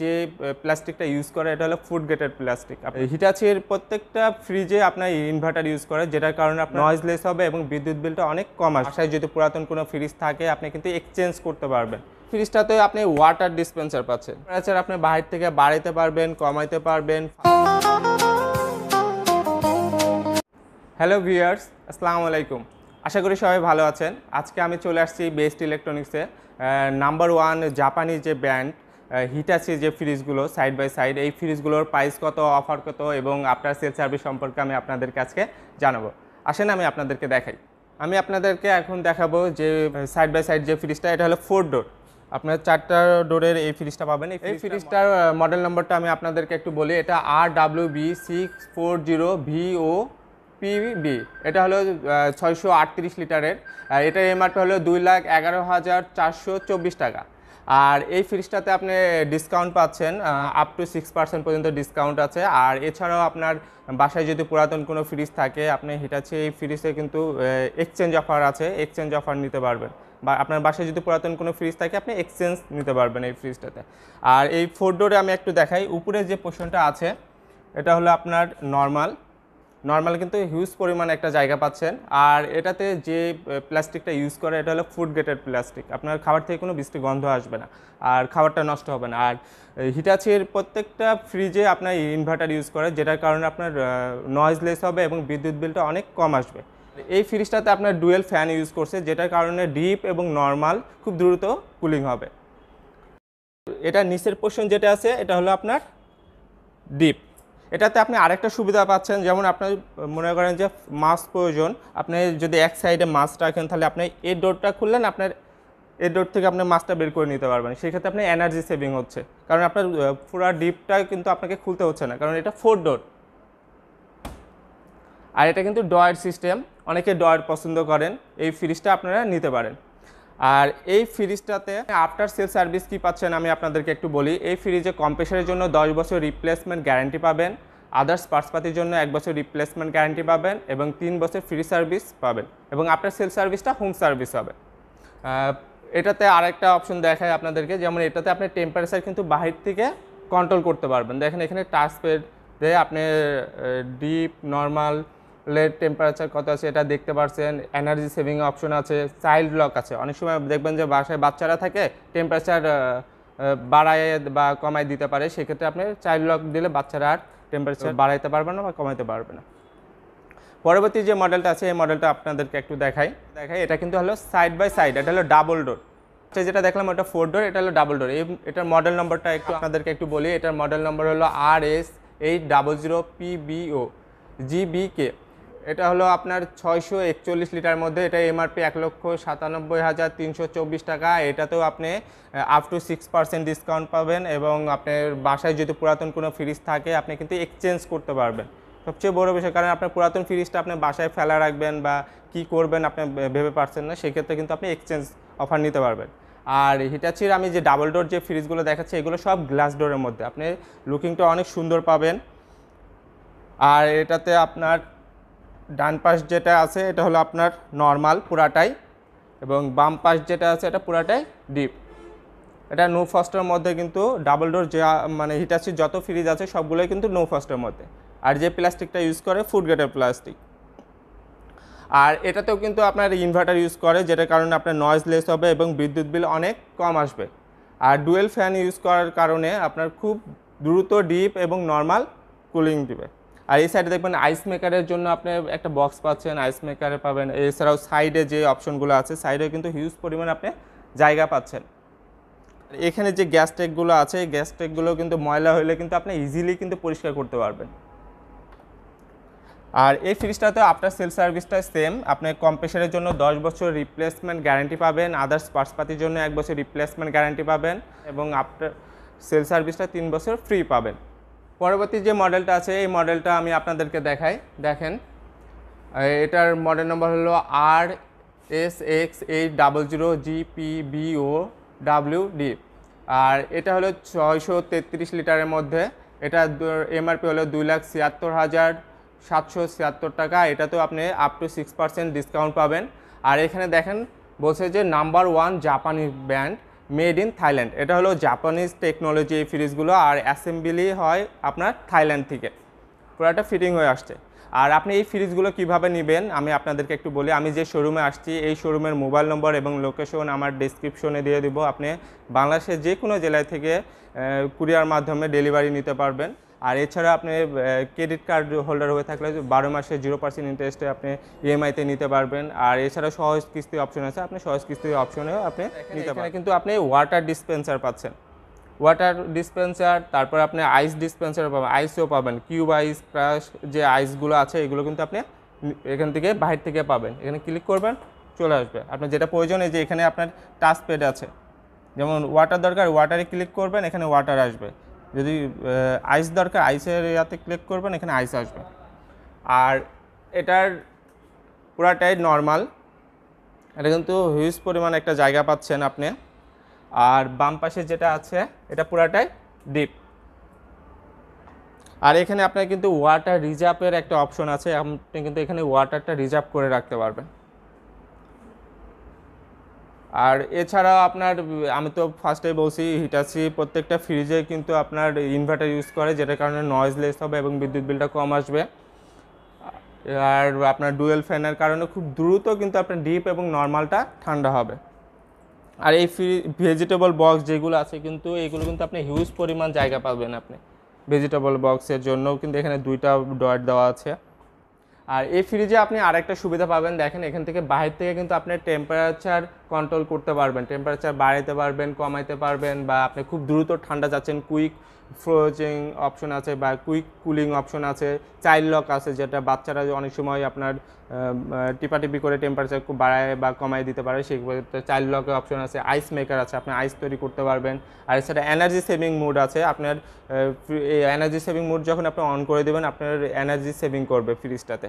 যে প্লাস্টিকটা ইউজ করে এটা হলো ফুড গ্রেটেড প্লাস্টিক হিটাচির প্রত্যেকটা ফ্রিজে আপনার ইনভার্টার ইউজ করে যেটার কারণে আপনার নয়েজলেস হবে এবং বিদ্যুৎ বিলটা অনেক কম আসে বাসায় যদি পুরাতন কোনো ফ্রিজ থাকে আপনি কিন্তু এক্সচেঞ্জ করতে পারবেন ফ্রিজটাতে আপনি ওয়াটার ডিসপেন্সার পাচ্ছেন টেম্পারেচার আপনি বাহির থেকে বাড়াইতে পারবেন কমাইতে পারবেন হ্যালো ভিউয়ার্স আসসালামু আলাইকুম আশা করি সবাই ভালো আছেন আজকে আমি চলে আসছি বেস্ট ইলেকট্রনিক্সে নাম্বার ওয়ান জাপানি যে ব্র্যান্ড হিটাসি যে ফ্রিজগুলো সাইড বাই সাইড এই ফ্রিজগুলোর প্রাইস কত অফার কত এবং আপনার সেল সার্ভিস সম্পর্কে আমি আপনাদের কাছে জানাবো আসেন আমি আপনাদেরকে দেখাই আমি আপনাদেরকে এখন দেখাবো যে সাইড বাই সাইড যে ফ্রিজটা এটা হলো ফোর ডোর আপনার চারটা ডোরের এই ফ্রিজটা পাবেন এই ফ্রিজটার মডেল নম্বরটা আমি আপনাদেরকে একটু বলি এটা R W B six four zero V O PB এটা হলো ছয়শো আটত্রিশ লিটারের এটার এমআরটা হলো দুই লাখ এগারো হাজার চারশো চব্বিশ টাকা আর এই ফ্রিজটাতে আপনি ডিসকাউন্ট পাচ্ছেন আপ টু সিক্স পার্সেন্ট পর্যন্ত ডিসকাউন্ট আছে আর এছাড়াও আপনার বাসায় যদি পুরাতন কোনো ফ্রিজ থাকে আপনি হিটাচি এই ফ্রিজে কিন্তু এক্সচেঞ্জ অফার আছে এক্সচেঞ্জ অফার নিতে পারবেন বা আপনার বাসায় যদি পুরাতন কোনো ফ্রিজ থাকে আপনি এক্সচেঞ্জ নিতে পারবেন এই ফ্রিজটাতে আর এই ফোর ডোরে আমি একটু দেখাই উপরে যে পোশনটা আছে এটা হলো আপনার নর্মাল নর্মাল কিন্তু হিউজ পরিমাণে একটা জায়গা পাচ্ছেন আর এটাতে যে প্লাস্টিকটা ইউজ করে এটা হলো ফুড গেটের প্লাস্টিক আপনার খাবার থেকে কোনো বৃষ্টি গন্ধ আসবে না আর খাবারটা নষ্ট হবে না আর হিটাচির প্রত্যেকটা ফ্রিজে আপনার ইনভার্টার ইউজ করে যেটার কারণে আপনার নয়েজলেস হবে এবং বিদ্যুৎ বিলটা অনেক কম আসবে এই ফ্রিজটাতে আপনার ডুয়েল ফ্যান ইউজ করছে যেটার কারণে ডিপ এবং নর্মাল খুব দ্রুত কুলিং হবে এটা নিচের পোর্শন যেটা আছে এটা হলো আপনার ডিপ এটাতে আপনি আরেকটা সুবিধা পাচ্ছেন যেমন আপনার মনে করেন যে মাস্ক প্রয়োজন আপনি যদি এক সাইডে মাস্ক রাখেন তাহলে আপনি এই ডোরটা খুললেন আপনার এই ডোর থেকে আপনি মাছটা বের করে নিতে পারবেন সেক্ষেত্রে আপনার এনার্জি সেভিং হচ্ছে কারণ আপনার পুরো ডিপটা কিন্তু আপনাকে খুলতে হচ্ছে না কারণ এটা ফোর ডোর আর এটা কিন্তু ডয়ের সিস্টেম অনেকে ডয়ের পছন্দ করেন এই ফ্রিজটা আপনারা নিতে পারেন আর এই ফ্রিজটাতে আফটার সেল সার্ভিস কি পাচ্ছেন আমি আপনাদেরকে একটু বলি এই ফ্রিজে কম্প্রেসারের জন্য 10 বছর রিপ্লেসমেন্ট গ্যারান্টি পাবেন আদার্স পার্টসপাতির জন্য এক বছর রিপ্লেসমেন্ট গ্যারান্টি পাবেন এবং তিন বছর ফ্রি সার্ভিস পাবেন এবং আফটার সেল সার্ভিসটা হোম সার্ভিস হবে এটাতে আরেকটা অপশন দেখায় আপনাদেরকে যেমন এটাতে আপনি টেম্পারেচার কিন্তু বাহির থেকে কন্ট্রোল করতে পারবেন দেখেন এখানে টাচ প্যাড দিয়ে আপনি ডিপ নর্মাল লেট টেম্পারেচার কত আছে এটা দেখতে পারছেন এনার্জি সেভিং অপশন আছে চাইল্ড লক আছে অনেক সময় দেখবেন যে বাসায় বাচ্চারা থাকে টেম্পারেচার বাড়ায় বা কমায় দিতে পারে সেক্ষেত্রে আপনি চাইল্ড লক দিলে বাচ্চারা আর টেম্পারেচার বাড়াইতে পারবে না বা কমাইতে পারবে না পরবর্তী যে মডেলটা আছে এই মডেলটা আপনাদেরকে একটু দেখাই দেখাই এটা কিন্তু হলো সাইড বাই সাইড এটা হলো ডাবল ডোর ফার্স্টে যেটা দেখলাম ওটা ফোর ডোর এটা হলো ডাবল ডোর এটার মডেল নম্বরটা একটু আপনাদেরকে একটু বলি এটার মডেল নম্বর হলো R S eight double zero PBO GBK এটা হলো আপনার ছয়শো একচল্লিশ লিটার মধ্যে এটা এমআরপি এক লক্ষ সাতানব্বই হাজার তিনশো চব্বিশ টাকা এটাতেও আপনি up to six percent discount পাবেন এবং আপনার বাসায় যদি পুরাতন কোনো ফ্রিজ থাকে আপনি কিন্তু এক্সচেঞ্জ করতে পারবেন সবচেয়ে বড় বিষয় কারণ আপনার পুরাতন ফ্রিজটা আপনি বাসায় ফেলা রাখবেন বা কি করবেন আপনি ভেবে পারছেন না সেক্ষেত্রে কিন্তু আপনি এক্সচেঞ্জ অফার নিতে পারবেন আর হিটাচির আমি যে ডাবল ডোর যে ফ্রিজগুলো দেখাচ্ছি এগুলো সব গ্লাস ডোরের মধ্যে আপনি লুকিংটা অনেক সুন্দর পাবেন আর এটাতে আপনার ডান পাশ যেটা আছে এটা হলো আপনার নর্মাল পুরাটাই এবং বাম পাশ যেটা আছে এটা পুরাটাই ডিপ এটা নো ফাস্টের মধ্যে কিন্তু ডাবল ডোর যা মানে হিটাসি যত ফ্রিজ আছে সবগুলোই কিন্তু নো ফাস্টের মধ্যে আর যে প্লাস্টিকটা ইউজ করে ফুড গ্রেডের প্লাস্টিক আর এটাতেও কিন্তু আপনার ইনভার্টার ইউজ করে যেটার কারণে আপনার নয়েজ লেস হবে এবং বিদ্যুৎ বিল অনেক কম আসবে আর ডুয়েল ফ্যান ইউজ করার কারণে আপনার খুব দ্রুত ডিপ এবং নর্মাল কুলিং দিবে আর এই সাইডে দেখবেন আইস মেকারের জন্য আপনি একটা বক্স পাচ্ছেন আইস মেকারে পাবেন এছাড়াও সাইডে যে অপশনগুলো আছে সাইডেও কিন্তু হিউজ পরিমাণ আপনি জায়গা পাচ্ছেন এখানে যে গ্যাস ট্যাগুলো আছে এই গ্যাস ট্যাগুলো কিন্তু ময়লা হলে কিন্তু আপনি ইজিলি কিন্তু পরিষ্কার করতে পারবেন আর এই ফ্রিজটাতে আপনার সেল সার্ভিসটা সেম আপনি কম্প্রেশনের জন্য 10 বছর রিপ্লেসমেন্ট গ্যারান্টি পাবেন আদার্স পার্সপাতির জন্য এক বছর রিপ্লেসমেন্ট গ্যারান্টি পাবেন এবং আপনার সেল সার্ভিসটা তিন বছর ফ্রি পাবেন পরবর্তী যে মডেলটা আছে এই মডেলটা আমি আপনাদেরকে দেখাই দেখেন এটার মডেল নম্বর হলো R S X eight double zero GPBO W D R এটা হলো ছয়শো তেত্রিশ লিটারের মধ্যে এটা এমআরপি হলো দুই লাখ ছিয়াত্তর হাজার সাতশো ছিয়াত্তর টাকা এটাতেও আপনি up to six percent discount পাবেন আর এখানে দেখেন বলছে যে নাম্বার ওয়ান জাপানি ব্র্যান্ড মেড ইন থাইল্যান্ড এটা হলো জাপানিজ টেকনোলজি এই ফ্রিজগুলো আর অ্যাসেম্বলি হয় আপনার থাইল্যান্ড থেকে পুরোটা ফিটিং হয়ে আসছে আর আপনি এই ফ্রিজগুলো কিভাবে নেবেন আমি আপনাদেরকে একটু বলি আমি যে শোরুমে আসছি এই শোরুমের মোবাইল নম্বর এবং লোকেশন আমার ডিসক্রিপশনে দিয়ে দেবো আপনি বাংলাদেশের যে কোনো জেলায় থেকে কুরিয়ার মাধ্যমে ডেলিভারি নিতে পারবেন আর এছাড়া আপনি ক্রেডিট কার্ড হোল্ডার হয়ে থাকলে বারো মাসে জিরো পার্সেন্ট ইন্টারেস্টে আপনি ইএমআইতে নিতে পারবেন আর এছাড়া সহজ কিস্তি অপশন আছে আপনি সহজ কিস্তি অপশনেও আপনি নিতে পারেন কিন্তু আপনি ওয়াটার ডিসপেন্সার পাচ্ছেন ওয়াটার ডিসপেন্সার তারপর আপনি আইস ডিসপেন্সার পাবেন আইসও পাবেন কিউব আইস ক্রাশ যে আইসগুলো আছে এগুলো কিন্তু আপনি এখান থেকে বাহির থেকে পাবেন এখানে ক্লিক করবেন চলে আসবে আপনার যেটা প্রয়োজন এই যে এখানে আপনার টাচ প্যাড আছে যেমন ওয়াটার দরকার ওয়াটারে ক্লিক করবেন এখানে ওয়াটার আসবে যদি আইস দরকার আইসের ইয়াতে ক্লিক করবেন এখানে আইস আসবে আর এটার পুরাটাই নর্মাল এটা কিন্তু হিউজ পরিমাণ একটা জায়গা পাচ্ছেন আপনি আর বাম পাশে যেটা আছে এটা পুরাটাই ডিপ আর এখানে আপনার কিন্তু ওয়াটার রিজার্ভের একটা অপশন আছে আপনি কিন্তু এখানে ওয়াটারটা রিজার্ভ করে রাখতে পারবেন আর এছাড়া আপনার আমি তো ফার্স্টে বলছি হিটাসি প্রত্যেকটা ফ্রিজে কিন্তু আপনার ইনভার্টার ইউজ করে যেটার কারণে নয়েজলেস হবে এবং বিদ্যুৎ বিলটা কম আসবে আর আপনার ডুয়েল ফ্যানের কারণে খুব দ্রুত কিন্তু আপনার ডিপ এবং নর্মালটা ঠান্ডা হবে আর এই ফ্রি ভেজিটেবল বক্স যেগুলো আছে কিন্তু এগুলো কিন্তু আপনি হিউজ পরিমাণ জায়গা পাবেন আপনি ভেজিটেবল বক্সের জন্যও কিন্তু এখানে দুইটা ডট দেওয়া আছে আর এই ফ্রিজে আপনি আরেকটা সুবিধা পাবেন দেখেন এখান থেকে বাহির থেকে কিন্তু আপনি টেম্পারেচার কন্ট্রোল করতে পারবেন টেম্পারেচার বাড়াইতে পারবেন কমাইতে পারবেন বা আপনি খুব দ্রুত ঠান্ডা যাচ্ছেন কুইক ফ্রোজিং অপশন আছে বা কুইক কুলিং অপশন আছে চাইল্ড লক আছে যেটা বাচ্চারা অনেক সময় আপনার টিপাটিপি করে টেম্পারেচার খুব বাড়ায় বা কমায় দিতে পারে সেক্ষেত্রে চাইল্ড লকের অপশন আছে আইস মেকার আছে আপনি আইস তৈরি করতে পারবেন আর এছাড়া এনার্জি সেভিং মুড আছে আপনার এনার্জি সেভিং মুড যখন আপনি অন করে দেবেন আপনার এনার্জি সেভিং করবে ফ্রিজটাতে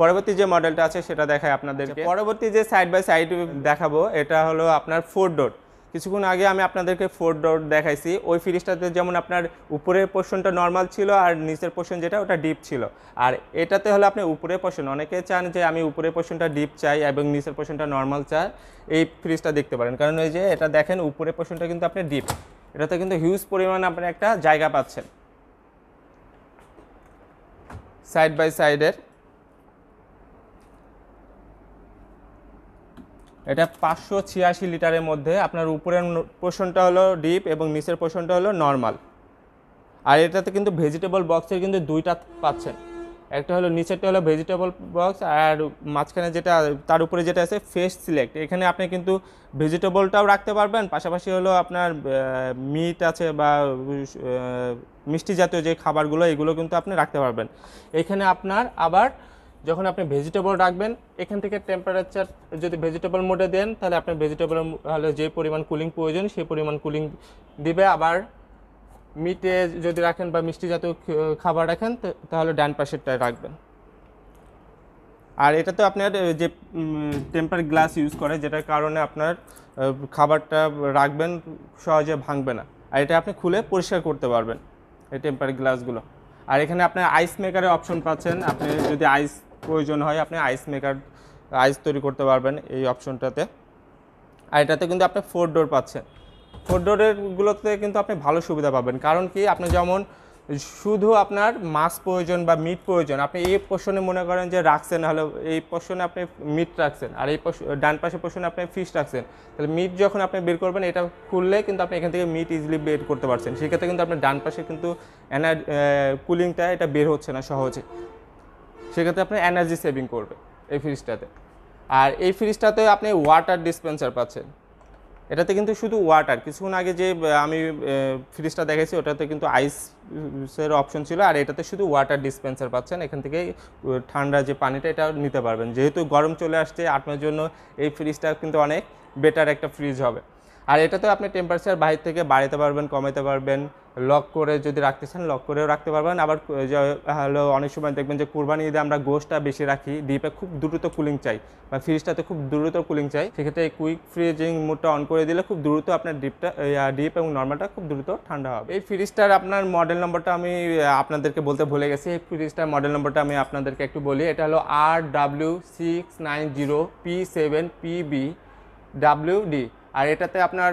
পরবর্তী যে মডেলটা আছে সেটা দেখায় আপনাদেরকে আচ্ছা, পরবর্তী যে সাইড বাই সাইড দেখাবো এটা হলো আপনার ফোর ডোর কিছুক্ষণ আগে আমি আপনাদেরকে ফোর ডোর দেখাইছি ওই ফ্রিজটাতে যেমন আপনার উপরের পোর্শনটা নর্মাল ছিল আর নিচের পোর্শন যেটা ওটা ডিপ ছিল আর এটাতে হলো আপনি উপরের পোর্শন অনেকে চান যে আমি উপরের পোর্শনটা ডিপ চাই এবং নিচের পোর্শনটা নর্মাল চাই এই ফ্রিজটা দেখতে পারেন কারণ ওই যে এটা দেখেন উপরের পোর্শনটা কিন্তু আপনি ডিপ এটাতে কিন্তু হিউজ পরিমাণ আপনি একটা জায়গা পাচ্ছেন সাইড বাই সাইডের এটা পাঁচশো ছিয়াশি লিটারের মধ্যে আপনার উপরের পোষণটা হলো ডিপ এবং নিচের পোষণটা হলো নর্মাল আর এটাতে কিন্তু ভেজিটেবল বক্সের কিন্তু দুইটা পাচ্ছেন একটা হলো নিচেরটা হলো ভেজিটেবল বক্স আর মাঝখানে যেটা তার উপরে যেটা আছে ফেস সিলেক্ট এখানে আপনি কিন্তু ভেজিটেবলটাও রাখতে পারবেন পাশাপাশি হলো আপনার মিট আছে বা মিষ্টি জাতীয় যে খাবারগুলো এগুলো কিন্তু আপনি রাখতে পারবেন এখানে আপনার আবার যখন আপনি ভেজিটেবল রাখবেন এখান থেকে টেম্পারেচার যদি ভেজিটেবল মোডে দেন তাহলে আপনি ভেজিটেবল হলে যে পরিমাণ কুলিং প্রয়োজন সেই পরিমাণ কুলিং দিবে আবার মিটে যদি রাখেন বা মিষ্টি জাতীয় খাবার রাখেন তাহলে ডান পাশেরটায় রাখবেন আর এটা তো আপনার যে টেম্পার গ্লাস ইউজ করে যেটার কারণে আপনার খাবারটা রাখবেন সহজে ভাঙবে না আর এটা আপনি খুলে পরিষ্কার করতে পারবেন এই টেম্পার গ্লাসগুলো আর এখানে আপনার আইস মেকারের অপশন পাচ্ছেন আপনি যদি আইস প্রয়োজন হয় আপনি আইস মেকার আইস তৈরি করতে পারবেন এই অপশনটাতে আর এটাতে কিন্তু আপনি ফোর ডোর পাচ্ছেন ফোর ডোরেরগুলোতে কিন্তু আপনি ভালো সুবিধা পাবেন কারণ কি আপনি যেমন শুধু আপনার মাছ প্রয়োজন বা মিট প্রয়োজন আপনি এই পোষণে মনে করেন যে রাখছেন হলো এই পোষণে আপনি মিট রাখছেন আর এই ডান পাশে পোষণে আপনি ফিশ রাখছেন তাহলে মিট যখন আপনি বের করবেন এটা খুললে কিন্তু আপনি এখান থেকে মিট ইজিলি বের করতে পারছেন সেক্ষেত্রে কিন্তু আপনার ডান পাশে কিন্তু এনার্জি কুলিংটা এটা বের হচ্ছে না সহজে সেক্ষেত্রে আপনি এনার্জি সেভিং করবে এই ফ্রিজটাতে আর এই ফ্রিজটাতে আপনি ওয়াটার ডিসপেন্সার পাচ্ছেন এটাতে কিন্তু শুধু ওয়াটার কিছুক্ষণ আগে যে আমি ফ্রিজটা দেখেছি ওটাতে কিন্তু আইসের অপশন ছিল আর এটাতে শুধু ওয়াটার ডিসপেন্সার পাচ্ছেন এখান থেকে ঠান্ডা যে পানিটা এটা নিতে পারবেন যেহেতু গরম চলে আসছে আপনার জন্য এই ফ্রিজটা কিন্তু অনেক বেটার একটা ফ্রিজ হবে আর এটাতে আপনি টেম্পারেচার বাইরে থেকে বাড়াতে পারবেন কমাতে পারবেন লক করে যদি রাখতে চান লক করেও রাখতে পারবেন আবার হলো অনেক সময় দেখবেন যে কুরবানি ঈদে আমরা গোশটা বেশি রাখি ডিপে খুব দ্রুত কুলিং চাই বা ফ্রিজটাতে খুব দ্রুত কুলিং চাই সেক্ষেত্রে এই কুইক ফ্রিজিং মোডটা অন করে দিলে খুব দ্রুত আপনার ডিপটা ডিপ এবং নর্মালটা খুব দ্রুত ঠান্ডা হবে এই ফ্রিজটার আপনার মডেল নম্বরটা আমি আপনাদেরকে বলতে ভুলে গেছি এই ফ্রিজটার মডেল নম্বরটা আমি আপনাদেরকে একটু বলি এটা হলো R W six nine zero P seven PB W D R এটাতে আপনার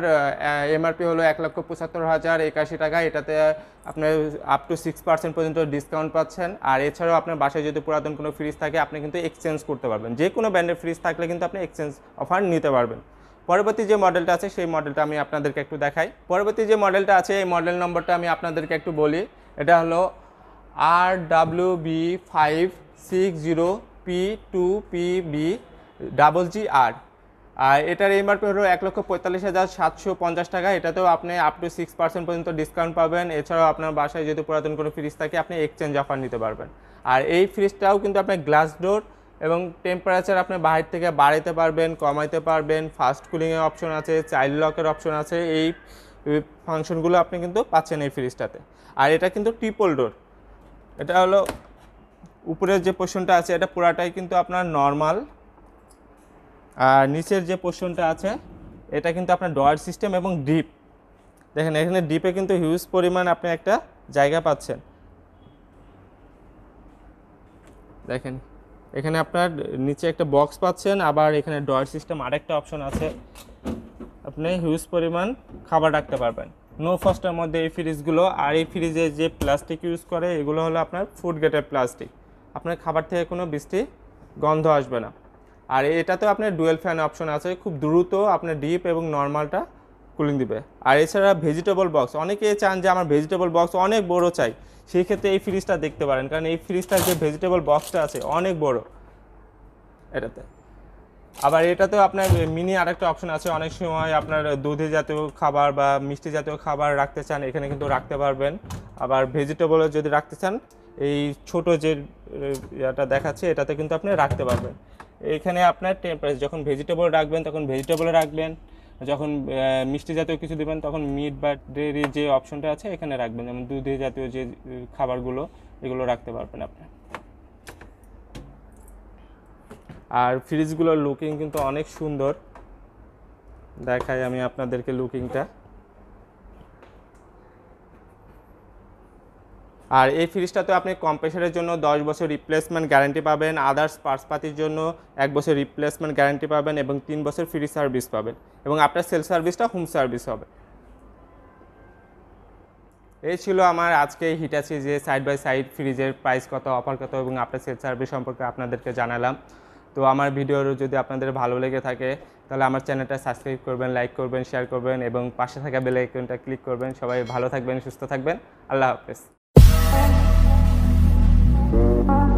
এমআরপি হলো এক লক্ষ পঁচাত্তর হাজার একাশি টাকা এটাতে আপনার আপ টু সিক্স পার্সেন্ট পর্যন্ত ডিসকাউন্ট পাচ্ছেন আর এছাড়াও আপনার বাসায় যদি পুরাতন কোনো ফ্রিজ থাকে আপনি কিন্তু এক্সচেঞ্জ করতে পারবেন যে কোনো ব্র্যান্ডের ফ্রিজ থাকলে কিন্তু আপনি এক্সচেঞ্জ অফার নিতে পারবেন পরবর্তী যে মডেলটা আছে সেই মডেলটা আমি আপনাদেরকে একটু দেখাই পরবর্তী যে মডেলটা আছে এই মডেল নম্বরটা আমি আপনাদেরকে একটু বলি এটা হলো R W B five six zero P two P B double G R R এটার এমআরপি হলো এক লক্ষ পঁয়তাল্লিশ হাজার সাতশো পঞ্চাশ টাকা এটাতেও আপনি আপ টু সিক্স পার্সেন্ট পর্যন্ত ডিসকাউন্ট পাবেন এছাড়াও আপনার বাসায় যদি পুরাতন কোনো ফ্রিজ থাকে আপনি এক্সচেঞ্জ অফার নিতে পারবেন আর এই ফ্রিজটাও কিন্তু আপনার গ্লাস ডোর এবং টেম্পারেচার আপনি বাহির থেকে বাড়াইতে পারবেন কমাইতে পারবেন ফাস্ট কুলিংয়ের অপশন আছে চাইল্ড লকের অপশন আছে এই ফাংশনগুলো আপনি কিন্তু পাচ্ছেন এই ফ্রিজটাতে আর এটা কিন্তু ট্রিপল ডোর এটা হলো উপরের যে পোর্শনটা আছে এটা পুরাটাই কিন্তু আপনার নর্মাল আর নিচের যে পোর্শনটা আছে এটা কিন্তু আপনার ডয়ার সিস্টেম এবং ডিপ দেখেন এখানে ডিপে কিন্তু হিউজ পরিমাণ আপনি একটা জায়গা পাচ্ছেন দেখেন এখানে আপনার নিচে একটা বক্স পাচ্ছেন আবার এখানে ডয়ার সিস্টেম আরেকটা অপশন আছে আপনি হিউজ পরিমাণ খাবার রাখতে পারবেন নো ফার্স্টের মধ্যে এই ফ্রিজগুলো আর এই ফ্রিজে যে প্লাস্টিক ইউজ করে এগুলো হলো আপনার ফুড গেটের প্লাস্টিক আপনার খাবার থেকে কোনো বৃষ্টি গন্ধ আসবে না আর এটাতেও আপনার ডুয়েল ফ্যান অপশন আছে খুব দ্রুত আপনার ডিপ এবং নর্মালটা কুলিং দিবে আর এছাড়া ভেজিটেবল বক্স অনেকে চান যে আমার ভেজিটেবল বক্স অনেক বড় চাই সেই ক্ষেত্রে এই ফ্রিজটা দেখতে পারেন কারণ এই ফ্রিজটার যে ভেজিটেবল বক্সটা আছে অনেক বড় এটাতে আবার এটাতেও আপনার মিনি আর একটা অপশন আছে অনেক সময় আপনার দুধে জাতীয় খাবার বা মিষ্টি জাতীয় খাবার রাখতে চান এখানে কিন্তু রাখতে পারবেন আবার ভেজিটেবলও যদি রাখতে চান এই ছোট যে ইয়াটা দেখাচ্ছে এটাতে কিন্তু আপনি রাখতে পারবেন এখানে আপনার টেম্পারেচার যখন ভেজিটেবল রাখবেন তখন ভেজিটেবল রাখবেন যখন মিষ্টি জাতীয় কিছু দেবেন তখন মিট বা ডেরি যে অপশনটা আছে এখানে রাখবেন যেমন দুধ জাতীয় যে খাবারগুলো এগুলো রাখতে পারবেন আপনি আর ফ্রিজগুলোর লুকিং কিন্তু অনেক সুন্দর দেখাই আমি আপনাদেরকে লুকিংটা আর এই ফ্রিজটাতে আপনি কম্প্রেসারের জন্য 10 বছর রিপ্লেসমেন্ট গ্যারান্টি পাবেন আদার্স পার্টসপাতির জন্য এক বছর রিপ্লেসমেন্ট গ্যারান্টি পাবেন এবং তিন বছর ফ্রি সার্ভিস পাবেন এবং আপনার সেল সার্ভিসটা হোম সার্ভিস হবে এই ছিল আমার আজকে হিটাচি যে সাইড বাই সাইড ফ্রিজের প্রাইস কত অফার কত এবং আপনার সেল সার্ভিস সম্পর্কে আপনাদেরকে জানালাম তো আমার ভিডিওর যদি আপনাদের ভালো লেগে থাকে তাহলে আমার চ্যানেলটা সাবস্ক্রাইব করবেন লাইক করবেন শেয়ার করবেন এবং পাশে থাকা বেলাইকনটা ক্লিক করবেন সবাই ভালো থাকবেন সুস্থ থাকবেন আল্লাহ হাফেজ Bye.